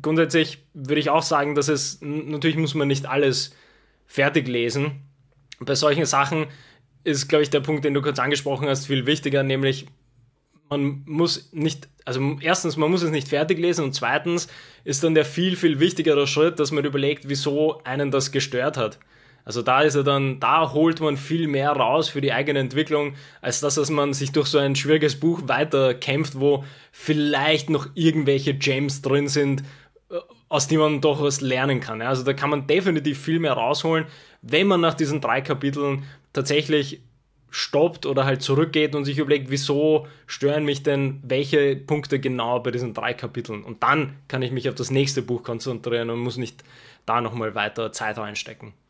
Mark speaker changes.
Speaker 1: grundsätzlich würde ich auch sagen, dass es, natürlich muss man nicht alles fertig lesen. Bei solchen Sachen ist, glaube ich, der Punkt, den du kurz angesprochen hast, viel wichtiger, nämlich man muss nicht, also erstens, man muss es nicht fertig lesen und zweitens ist dann der viel, viel wichtigere Schritt, dass man überlegt, wieso einen das gestört hat. Also da ist er dann, da holt man viel mehr raus für die eigene Entwicklung, als das, dass man sich durch so ein schwieriges Buch weiterkämpft, wo vielleicht noch irgendwelche Gems drin sind, äh, aus denen man doch was lernen kann. Also da kann man definitiv viel mehr rausholen, wenn man nach diesen drei Kapiteln tatsächlich stoppt oder halt zurückgeht und sich überlegt, wieso stören mich denn welche Punkte genau bei diesen drei Kapiteln. Und dann kann ich mich auf das nächste Buch konzentrieren und muss nicht da nochmal weiter Zeit
Speaker 2: reinstecken.